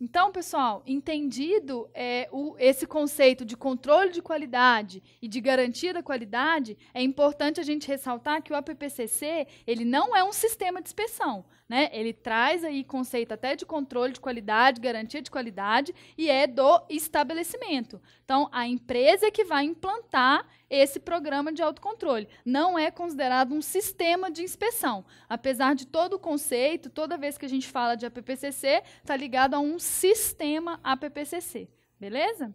Então, pessoal, entendido é, o, esse conceito de controle de qualidade e de garantia da qualidade, é importante a gente ressaltar que o APPCC ele não é um sistema de inspeção né? Ele traz aí conceito até de controle de qualidade, garantia de qualidade e é do estabelecimento. Então, a empresa é que vai implantar esse programa de autocontrole. Não é considerado um sistema de inspeção. Apesar de todo o conceito, toda vez que a gente fala de APPCC, está ligado a um sistema APPCC. Beleza?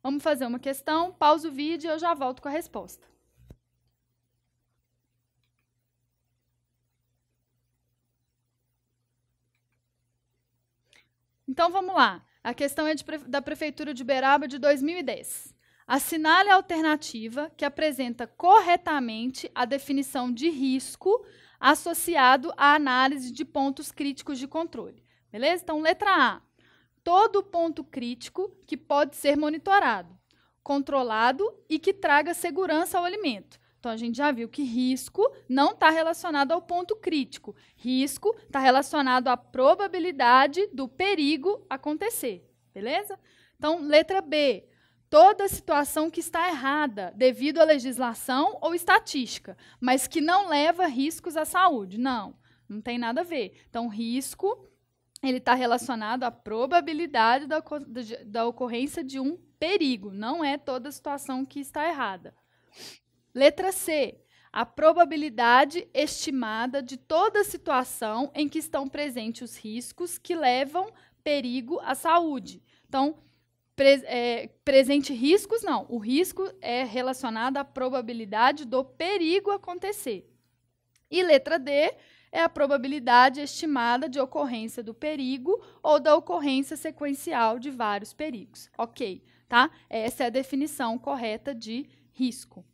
Vamos fazer uma questão, pausa o vídeo e eu já volto com a resposta. Então vamos lá. A questão é de, da Prefeitura de Uberaba de 2010. Assinale a alternativa que apresenta corretamente a definição de risco associado à análise de pontos críticos de controle. Beleza? Então, letra A. Todo ponto crítico que pode ser monitorado, controlado e que traga segurança ao alimento. Então a gente já viu que risco não está relacionado ao ponto crítico. Risco está relacionado à probabilidade do perigo acontecer. Beleza? Então, letra B. Toda situação que está errada devido à legislação ou estatística, mas que não leva riscos à saúde. Não, não tem nada a ver. Então, risco ele está relacionado à probabilidade da, da ocorrência de um perigo. Não é toda situação que está errada. Letra C. A probabilidade estimada de toda situação em que estão presentes os riscos que levam perigo à saúde. Então, pre é, presente riscos, não. O risco é relacionado à probabilidade do perigo acontecer. E letra D é a probabilidade estimada de ocorrência do perigo ou da ocorrência sequencial de vários perigos. Ok, tá? Essa é a definição correta de risco.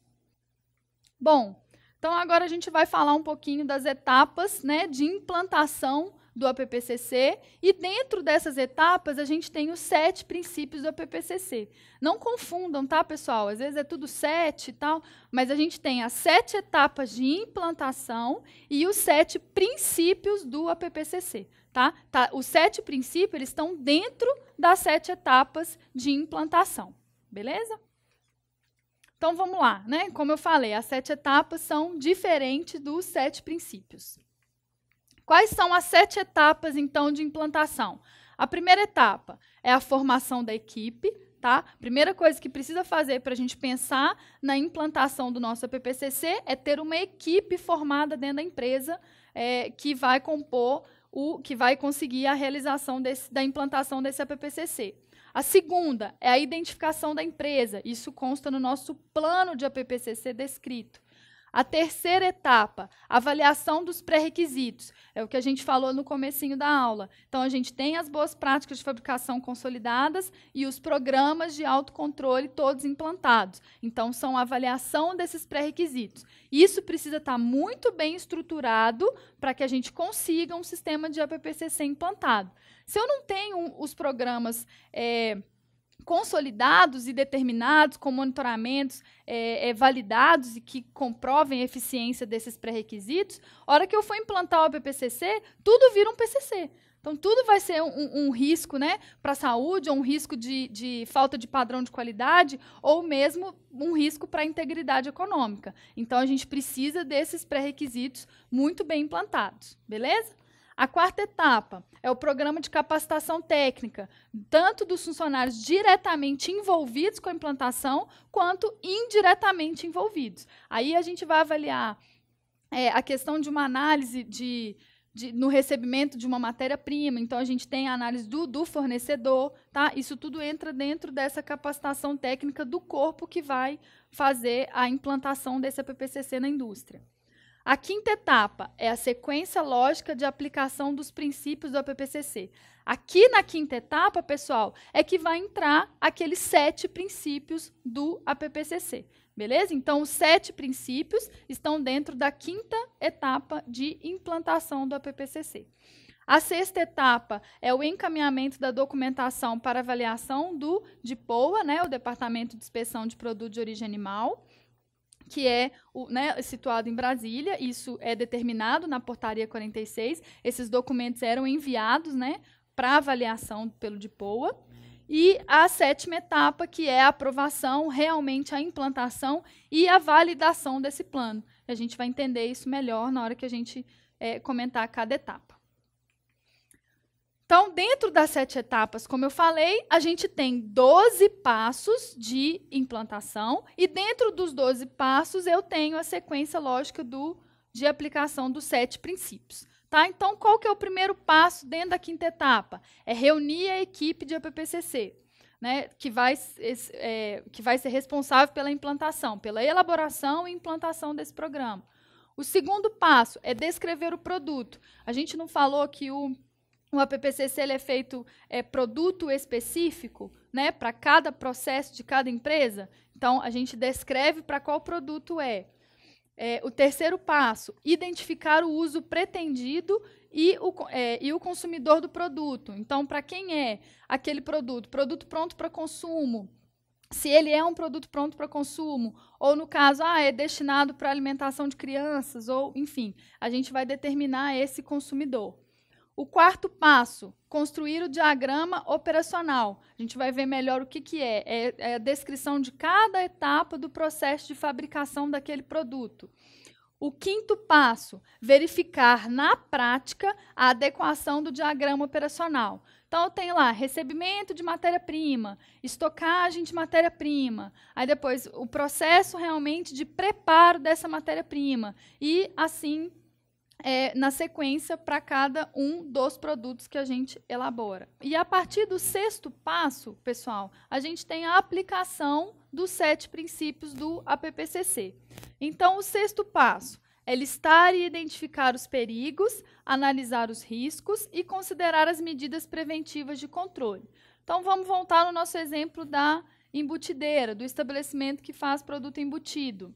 Bom, então agora a gente vai falar um pouquinho das etapas né, de implantação do APPCC e dentro dessas etapas a gente tem os sete princípios do APPCC. Não confundam, tá, pessoal? Às vezes é tudo sete e tal, mas a gente tem as sete etapas de implantação e os sete princípios do APPCC, tá? tá os sete princípios eles estão dentro das sete etapas de implantação, beleza? Então vamos lá, né? Como eu falei, as sete etapas são diferentes dos sete princípios. Quais são as sete etapas então de implantação? A primeira etapa é a formação da equipe, tá? Primeira coisa que precisa fazer para a gente pensar na implantação do nosso PPCC é ter uma equipe formada dentro da empresa é, que vai compor o que vai conseguir a realização desse, da implantação desse APPCC. A segunda é a identificação da empresa. Isso consta no nosso plano de APPCC descrito. A terceira etapa, avaliação dos pré-requisitos, é o que a gente falou no comecinho da aula. Então a gente tem as boas práticas de fabricação consolidadas e os programas de autocontrole todos implantados. Então são a avaliação desses pré-requisitos. Isso precisa estar tá muito bem estruturado para que a gente consiga um sistema de APPCC implantado. Se eu não tenho os programas é, consolidados e determinados, com monitoramentos é, é, validados e que comprovem a eficiência desses pré-requisitos, hora que eu for implantar o PPCC, tudo vira um PCC. Então, tudo vai ser um, um risco né, para a saúde, ou um risco de, de, falta de padrão de qualidade, ou mesmo um risco para a integridade econômica. Então, a gente precisa desses pré-requisitos muito bem implantados, beleza? A quarta etapa é o programa de capacitação técnica, tanto dos funcionários diretamente envolvidos com a implantação, quanto indiretamente envolvidos. Aí a gente vai avaliar é, a questão de uma análise de, de, no recebimento de uma matéria-prima. Então, a gente tem a análise do, do, fornecedor. Tá? Isso tudo entra dentro dessa capacitação técnica do corpo que vai fazer a implantação desse APPCC na indústria. A quinta etapa é a sequência lógica de aplicação dos princípios do APPCC. Aqui na quinta etapa, pessoal, é que vai entrar aqueles sete princípios do APPCC. Beleza? Então, os sete princípios estão dentro da quinta etapa de implantação do APPCC. A sexta etapa é o encaminhamento da documentação para avaliação do DIPOA, né, o Departamento de Inspeção de Produto de Origem Animal que é né, situado em Brasília, isso é determinado na portaria 46. Esses documentos eram enviados né, para avaliação pelo DIPOA. E a sétima etapa, que é a aprovação, realmente a implantação e a validação desse plano. A gente vai entender isso melhor na hora que a gente é, comentar cada etapa. Então, dentro das sete etapas, como eu falei, a gente tem 12 passos de implantação, e dentro dos 12 passos eu tenho a sequência lógica do, de aplicação dos sete princípios. Tá? Então, qual que é o primeiro passo dentro da quinta etapa? É reunir a equipe de APPCC, né, que, vai, é, que vai ser responsável pela implantação, pela elaboração e implantação desse programa. O segundo passo é descrever o produto. A gente não falou que o o APPCC é feito é, produto específico, né, para cada processo de cada empresa. Então, a gente descreve para qual produto é. é. O terceiro passo, identificar o uso pretendido e o, é, e o consumidor do produto. Então, para quem é aquele produto? Produto pronto para consumo. Se ele é um produto pronto para consumo, ou no caso, ah, é destinado para alimentação de crianças, ou enfim, a gente vai determinar esse consumidor. O quarto passo, construir o diagrama operacional. A gente vai ver melhor o que, que é. é. É a descrição de cada etapa do processo de fabricação daquele produto. O quinto passo, verificar na prática a adequação do diagrama operacional. Então, eu tenho lá recebimento de matéria-prima, estocagem de matéria-prima, aí depois o processo realmente de preparo dessa matéria-prima e assim é, na sequência para cada um dos produtos que a gente elabora. E a partir do sexto passo, pessoal, a gente tem a aplicação dos sete princípios do APPCC. Então, o sexto passo é listar e identificar os perigos, analisar os riscos e considerar as medidas preventivas de controle. Então, vamos voltar no nosso exemplo da embutideira, do estabelecimento que faz produto embutido.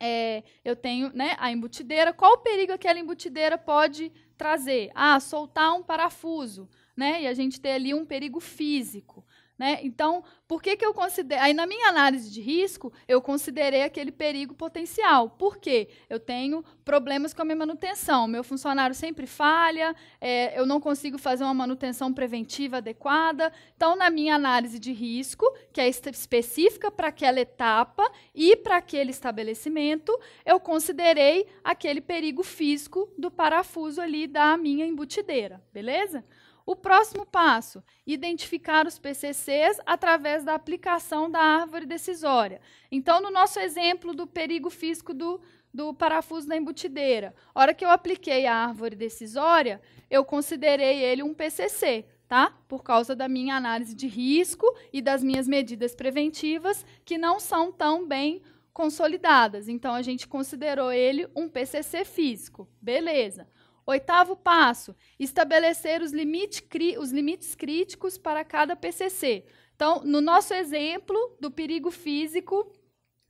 É, eu tenho né, a embutideira. Qual o perigo aquela embutideira pode trazer? Ah, soltar um parafuso, né? E a gente ter ali um perigo físico. Né? Então, por que, que eu considero. Aí, na minha análise de risco, eu considerei aquele perigo potencial. Por quê? Eu tenho problemas com a minha manutenção. Meu funcionário sempre falha, é, eu não consigo fazer uma manutenção preventiva adequada. Então, na minha análise de risco, que é específica para aquela etapa e para aquele estabelecimento, eu considerei aquele perigo físico do parafuso ali da minha embutideira. Beleza? O próximo passo, identificar os PCCs através da aplicação da árvore decisória. Então, no nosso exemplo do perigo físico do, do parafuso da embutideira, a hora que eu apliquei a árvore decisória, eu considerei ele um PCC, tá? Por causa da minha análise de risco e das minhas medidas preventivas, que não são tão bem consolidadas. Então, a gente considerou ele um PCC físico. Beleza. Oitavo passo: estabelecer os, limite, os limites críticos para cada PCC. Então, no nosso exemplo do perigo físico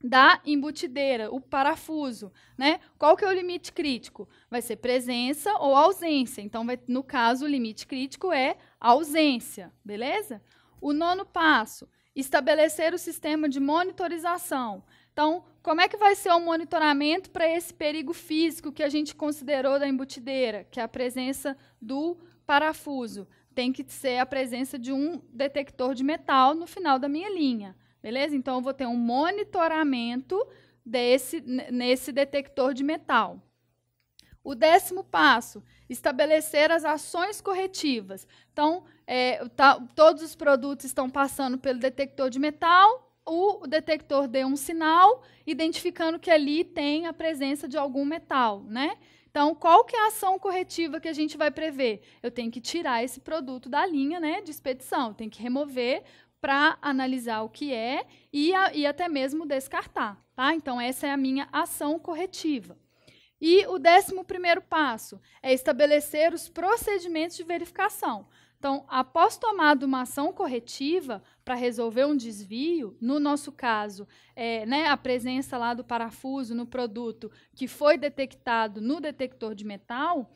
da embutideira, o parafuso, né? Qual que é o limite crítico? Vai ser presença ou ausência. Então, vai, no caso, o limite crítico é ausência, beleza? O nono passo, estabelecer o sistema de monitorização. Então, como é que vai ser o monitoramento para esse perigo físico que a gente considerou da embutideira, que é a presença do parafuso? Tem que ser a presença de um detector de metal no final da minha linha, beleza? Então, eu vou ter um monitoramento desse, nesse detector de metal. O décimo passo, estabelecer as ações corretivas. Então, é, tá, todos os produtos estão passando pelo detector de metal, o detector deu um sinal identificando que ali tem a presença de algum metal, né? Então, qual que é a ação corretiva que a gente vai prever? Eu tenho que tirar esse produto da linha né, de expedição, tem tenho que remover para analisar o que é e, a, e até mesmo descartar. Tá? Então, essa é a minha ação corretiva. E o décimo primeiro passo é estabelecer os procedimentos de verificação. Então, após tomada uma ação corretiva para resolver um desvio, no nosso caso, é, né, a presença lá do parafuso no produto que foi detectado no detector de metal,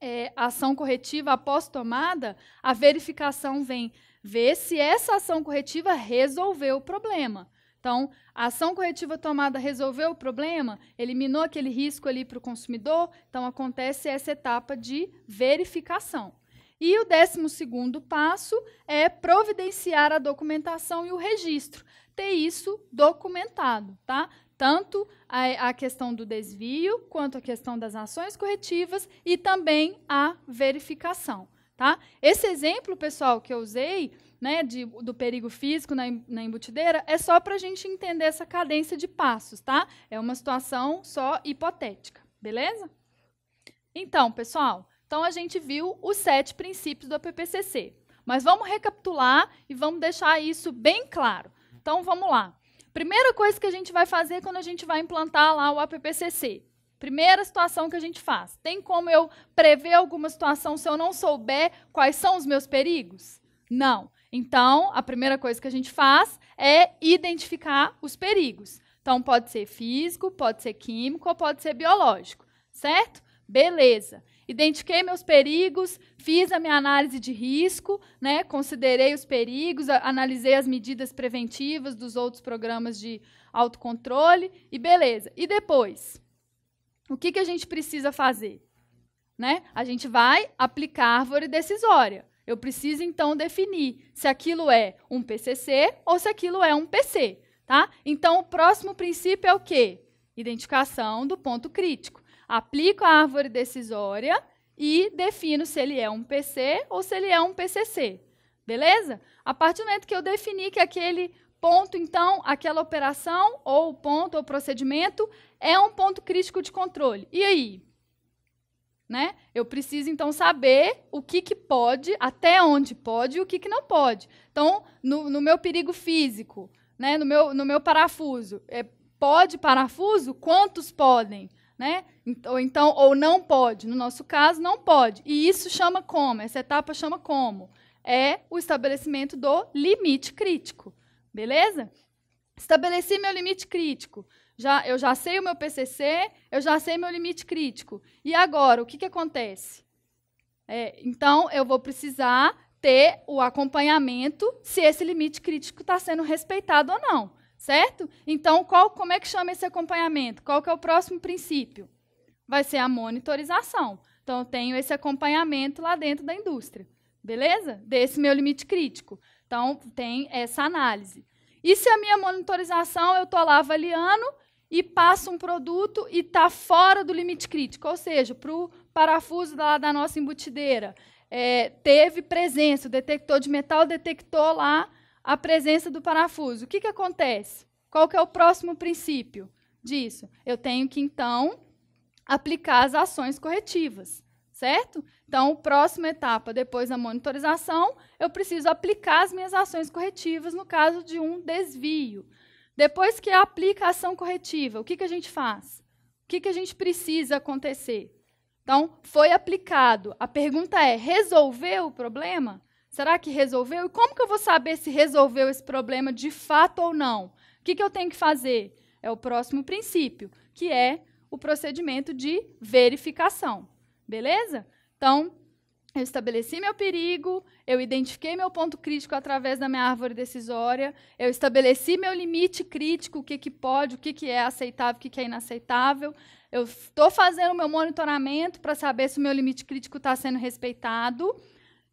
é, ação corretiva após tomada, a verificação vem ver se essa ação corretiva resolveu o problema. Então, a ação corretiva tomada resolveu o problema, eliminou aquele risco ali para o consumidor, então acontece essa etapa de verificação. E o décimo segundo passo é providenciar a documentação e o registro, ter isso documentado, tá? Tanto a, a questão do desvio, quanto a questão das ações corretivas e também a verificação. Tá? Esse exemplo, pessoal, que eu usei né, de, do perigo físico na, na embutideira é só para a gente entender essa cadência de passos, tá? É uma situação só hipotética, beleza? Então, pessoal, então a gente viu os sete princípios do APPCC. Mas vamos recapitular e vamos deixar isso bem claro. Então vamos lá. Primeira coisa que a gente vai fazer quando a gente vai implantar lá o APPCC. Primeira situação que a gente faz. Tem como eu prever alguma situação se eu não souber quais são os meus perigos? Não. Então, a primeira coisa que a gente faz é identificar os perigos. Então, pode ser físico, pode ser químico ou pode ser biológico, certo? Beleza identifiquei meus perigos, fiz a minha análise de risco, né, considerei os perigos, analisei as medidas preventivas dos outros programas de autocontrole e beleza. E depois, o que, que a gente precisa fazer? Né? A gente vai aplicar árvore decisória. Eu preciso então definir se aquilo é um PCC ou se aquilo é um PC, tá? Então o próximo princípio é o quê? Identificação do ponto crítico aplico a árvore decisória e defino se ele é um PC ou se ele é um PCC. Beleza? A partir do momento que eu defini que aquele ponto, então, aquela operação, ou ponto, ou procedimento, é um ponto crítico de controle. E aí? Né? Eu preciso, então, saber o que, que pode, até onde pode e o que, que não pode. Então, no, no meu perigo físico, né? no, meu, no meu parafuso, é, pode parafuso? Quantos podem? Né? Então, ou então, ou não pode. No nosso caso, não pode. E isso chama como? Essa etapa chama como? É o estabelecimento do limite crítico. Beleza? Estabeleci meu limite crítico. Já, eu já sei o meu PCC, eu já sei meu limite crítico. E agora, o que, que acontece? É, então, eu vou precisar ter o acompanhamento se esse limite crítico está sendo respeitado ou não, certo? Então, qual, como é que chama esse acompanhamento? Qual que é o próximo princípio? vai ser a monitorização. Então, eu tenho esse acompanhamento lá dentro da indústria, beleza? Desse meu limite crítico. Então, tem essa análise. E se a minha monitorização eu estou lá avaliando e passo um produto e está fora do limite crítico, ou seja, para o parafuso lá da nossa embutideira, é, teve presença, o detector de metal detectou lá a presença do parafuso. O que, que acontece? Qual que é o próximo princípio disso? Eu tenho que, então, aplicar as ações corretivas, certo? Então, próxima etapa, depois da monitorização, eu preciso aplicar as minhas ações corretivas no caso de um desvio. Depois que aplica a ação corretiva, o que, que a gente faz? O que, que a gente precisa acontecer? Então, foi aplicado. A pergunta é: resolveu o problema? Será que resolveu? E como que eu vou saber se resolveu esse problema de fato ou não? O que, que eu tenho que fazer? É o próximo princípio, que é o procedimento de verificação. Beleza? Então, eu estabeleci meu perigo, eu identifiquei meu ponto crítico através da minha árvore decisória, eu estabeleci meu limite crítico, o que, que pode, o que, que é aceitável, o que, que é inaceitável. Eu estou fazendo meu monitoramento para saber se o meu limite crítico está sendo respeitado.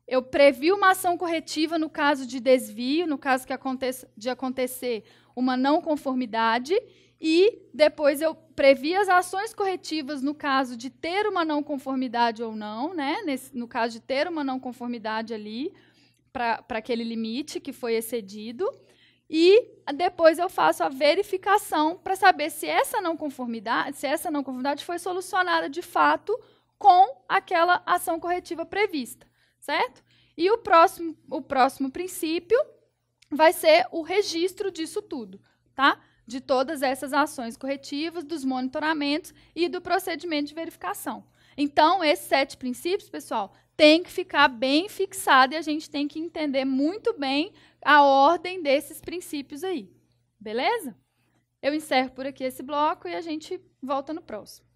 Eu previ uma ação corretiva no caso de desvio, no caso que aconteça, de acontecer uma não conformidade, e depois eu previ as ações corretivas no caso de ter uma não conformidade ou não, né? Nesse, no caso de ter uma não conformidade ali para aquele limite que foi excedido. E depois eu faço a verificação para saber se essa não conformidade, se essa não conformidade foi solucionada de fato com aquela ação corretiva prevista certo? E o próximo, o próximo princípio vai ser o registro disso tudo, tá? De todas essas ações corretivas, dos monitoramentos e do procedimento de verificação. Então, esses sete princípios, pessoal, tem que ficar bem fixado e a gente tem que entender muito bem a ordem desses princípios aí. Beleza? Eu encerro por aqui esse bloco e a gente volta no próximo.